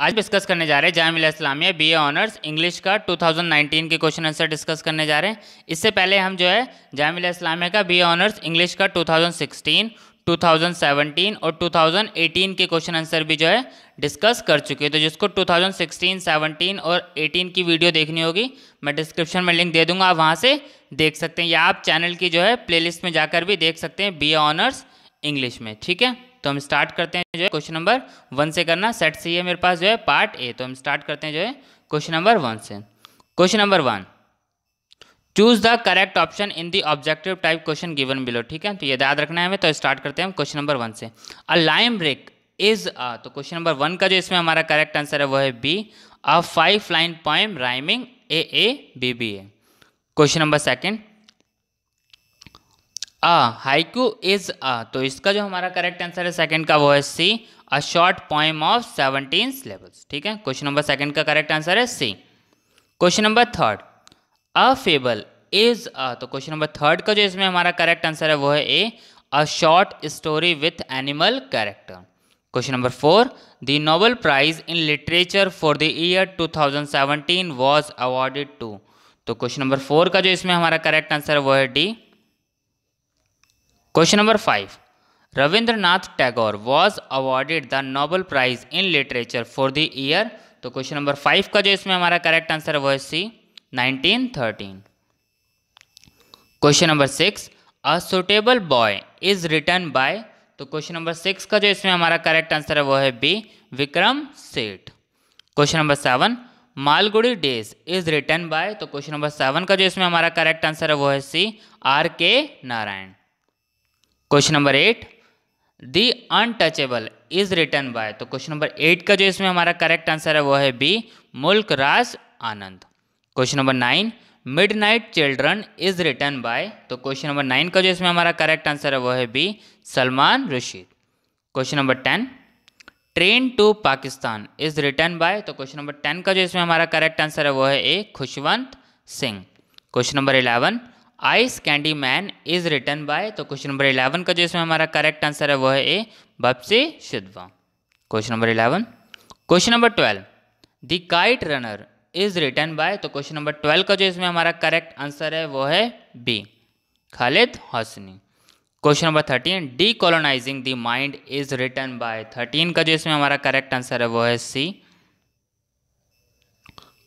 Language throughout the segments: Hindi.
आज डिस्कस करने जा रहे हैं Jamia Islamia B honours English का 2019 के क्वेश्चन आंसर डिस्कस करने जा रहे हैं इससे पहले हम जो है जाम इस्लामिया का बी ऑनर्स इंग्लिश का 2016, 2017 और 2018 के क्वेश्चन आंसर भी जो है डिस्कस कर चुके हैं तो जिसको 2016, 17 और 18 की वीडियो देखनी होगी मैं डिस्क्रिप्शन में लिंक दे दूँगा आप वहाँ से देख सकते हैं या आप चैनल की जो है प्ले में जाकर भी देख सकते हैं बी ऑनर्स इंग्लिश में ठीक है तो हम स्टार्ट करते हैं जो है क्वेश्चन नंबर वन से करना सेट सी है मेरे पास जो है पार्ट ए तो हम स्टार्ट करते हैं जो है क्वेश्चन नंबर वन से question number one choose the correct option in the objective type question given below ठीक है तो ये याद रखना है हमें तो स्टार्ट करते हैं हम क्वेश्चन नंबर वन से a limerick is a तो क्वेश्चन नंबर वन का जो इसमें हमारा करेक्ट आंसर है वो है B a five line poem rhyming A A B B A question number second a haiku is a तो इसका जो हमारा करेक्ट आंसर है सेकंड का वो है C a short poem of seventeen syllables ठीक है क्वेश्चन नंबर सेकंड का करेक्ट आंसर है C question number third a fable is a तो क्वेश्चन नंबर थर्ड का जो इसमें हमारा करेक्ट आंसर है वो है A a short story with animal character question number four the Nobel prize in literature for the year two thousand seventeen awarded to तो क्वेश्चन नंबर फोर का जो इसमें हमारा करेक्ट आंसर है वो है D question number five Rabindranath Tagore was awarded the Nobel prize in literature for the year तो क्वेश्चन नंबर फाइव का जो इसमें हमारा करेक्ट आंसर है वो है C thirteen question number six a suitable boy is return by तो क्वेश्चन नंबर सिक्स का जो इसमें हमारा करेक्ट आंसर है वो है B Vikram Seth question number seven Malgudi days is return by तो क्वेश्चन नंबर सेवन का जो इसमें हमारा करेक्ट आंसर है वो है C R K Narayan question number eight the untouchable is return by तो क्वेश्चन नंबर एट का जो इसमें हमारा करेक्ट आंसर है वो है B Mulk Raj Anand question number nine midnight children is return by तो क्वेश्चन नंबर नाइन का जो इसमें हमारा करेक्ट आंसर है वो है B Salman Rushdie question number ten train to Pakistan is return by तो क्वेश्चन नंबर टेन का जो इसमें हमारा करेक्ट आंसर है वो है A Khushwant Singh question number eleven ice candy man is return by तो क्वेश्चन नंबर इलेवन का जो इसमें हमारा करेक्ट आंसर है वह है A Bapsi Sidhwa question number eleven question number twelve the kite runner is return by तो क्वेश्चन नंबर ट्वेल्व का जो इसमें हमारा करेक्ट आंसर है वो है B Khaled Hosseini question number thirteen decolonising the mind is return by thirteen का जो इसमें हमारा करेक्ट आंसर है वो है C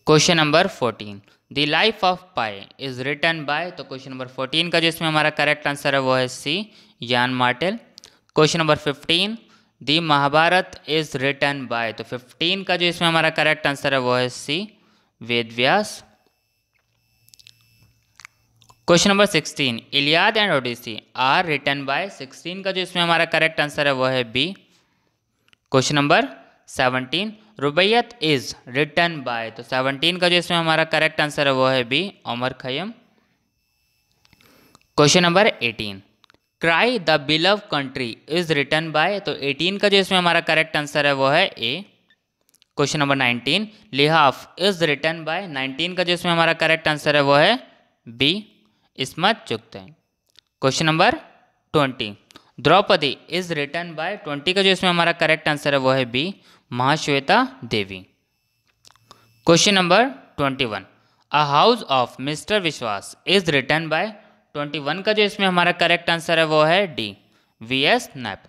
question number fourteen the life of Pi is return by तो क्वेश्चन नंबर फोर्टीन का जो इसमें हमारा करेक्ट आंसर है वो है C Yann Martel question number fifteen the Mahabharata is return by तो फिफ्टीन का जो इसमें हमारा करेक्ट आंसर है वो है C Ved Vyas question number sixteen Iliad and Odyssey are written by sixteen का जो इसमें हमारा करेक्ट आंसर है वो है B question number seventeen Rubaiyat is written by तो सेवनटीन का जो इसमें हमारा करेक्ट आंसर है वो है B Omar Khayyam question number eighteen cry the beloved country is return by तो एटीन का जो इसमें हमारा करेक्ट आंसर है वो है A question number nineteen Lihaf is return by nineteen का जो इसमें हमारा करेक्ट आंसर है वो है बी इसमत हैं question number twenty Draupadi is return by twenty का जो इसमें हमारा करेक्ट आंसर है वो है B Mahasweta Devi question number twenty one a house of mister Biswas is return by twenty one का जो इसमें हमारा करेक्ट आंसर है वो है D V S Naipaul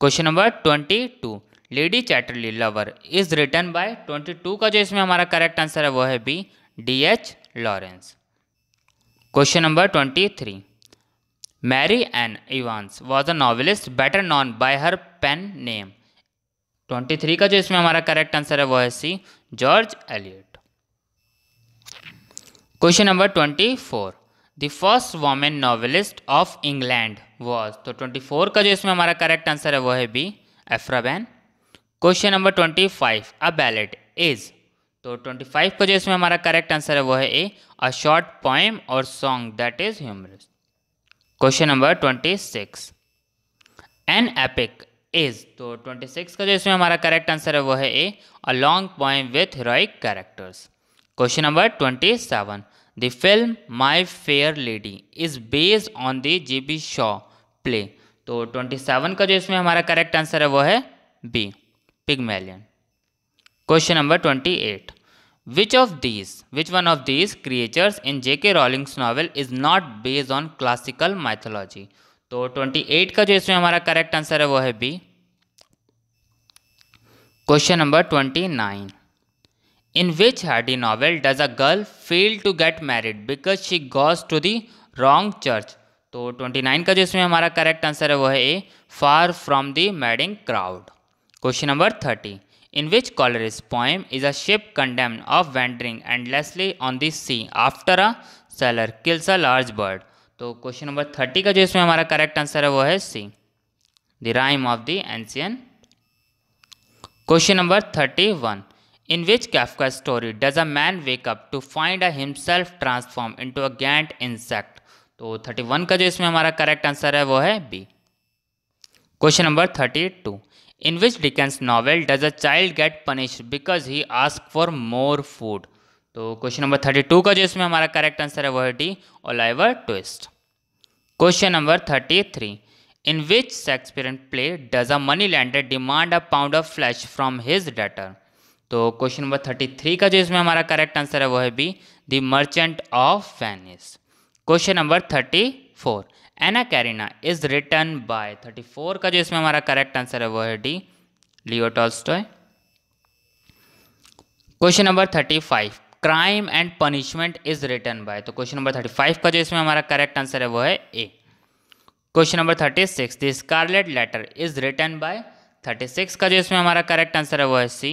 question number twenty two lady Chatterley lover is return by twenty two का जो इसमें हमारा करेक्ट आंसर है वो है B D H Lawrence question number twenty three Mary N Evans was a novelist better known by her pen name twenty three का जो इसमें हमारा करेक्ट आंसर है वो है C George Eliot question number twenty four the first women novelist of England was तो ट्वेंटी फोर का जो इसमें हमारा करेक्ट आंसर है वो है B एफ्राबैन question number twenty five a ballot is तो ट्वेंटी फाइव का जो इसमें हमारा करेक्ट आंसर है वो है ए अ शॉर्ट पॉइम और song that is humorous question number twenty six an epic is तो 26 का जो इसमें हमारा करेक्ट आंसर है वो है A a long poem with heroic characters question number 27 the film My Fair Lady is based on the G B Shaw play तो 27 का जो इसमें हमारा करेक्ट आंसर है वो है B Pygmalion question number 28 which of these which one of these creatures in J K Rowling's novel is not based on classical mythology तो 28 का जो इसमें हमारा करेक्ट आंसर है वो है B Question number 29. In which Hardy novel does a girl fail to get married because she goes to the wrong church? तो 29 का जो इसमें हमारा करेक्ट आंसर है वो है A Far from the Madding Crowd question number 30. In which Coleridge's poem is a ship condemned of wandering endlessly on the sea after a sailor kills a large bird? तो क्वेश्चन नंबर 30 का जो इसमें हमारा करेक्ट आंसर है वो है C the Rime of the Ancient question number thirty one in which Kafka story does a man wake up to find a himself transform into a giant insect तो थर्टी वन का जो इसमें हमारा करेक्ट आंसर है वो है B question number thirty two in which Dickens novel does a child get punish because he ask for more food तो क्वेश्चन नंबर थर्टी टू का जो इसमें हमारा करेक्ट आंसर है वो है D Oliver Twist question number thirty three In which Shakespearean play does a money lender demand a pound of flesh from his debtor? तो क्वेश्चन नंबर थर्टी थ्री का जो इसमें हमारा करेक्ट आंसर है वो है B The Merchant of Venice question number thirty four Anna Karenina is return by thirty four का जो इसमें हमारा करेक्ट आंसर है वो है D Leo Tolstoy question number thirty five Crime and Punishment is return by तो क्वेश्चन नंबर थर्टी फाइव का जो इसमें हमारा करेक्ट आंसर है वो है A question number thirty six The Scarlet Letter is return by thirty six का जो इसमें हमारा करेक्ट आंसर है वो है C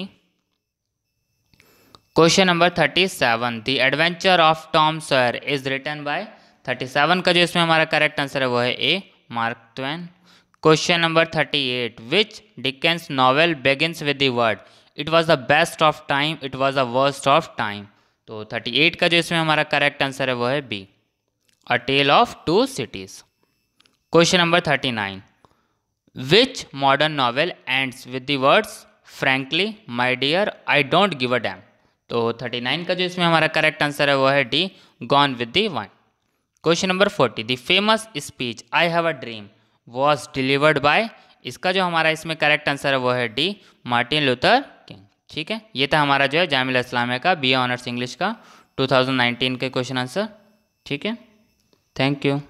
question number thirty seven The Adventure of Tom Sawyer is return by thirty seven का जो इसमें हमारा करेक्ट आंसर है वो है A Mark Twain question number thirty eight which Dickens novel begin with the word it was the best of time it was the worst of time तो थर्टी एट का जो इसमें हमारा करेक्ट आंसर है वो है B a tale of two cities question number thirty nine which modern novel ends with the words frankly my dear I don't give a damn तो थर्टी नाइन का जो इसमें हमारा करेक्ट आंसर है वो है D gone with the wind question number forty the famous speech I have a dream was delivered by इसका जो हमारा इसमें करेक्ट आंसर है वो है डी मार्टिन लूथर किंग ठीक है ये था हमारा जो है जामिल इस्लामिया का बी ऑनर्स इंग्लिश का 2019 के क्वेश्चन आंसर ठीक है थैंक यू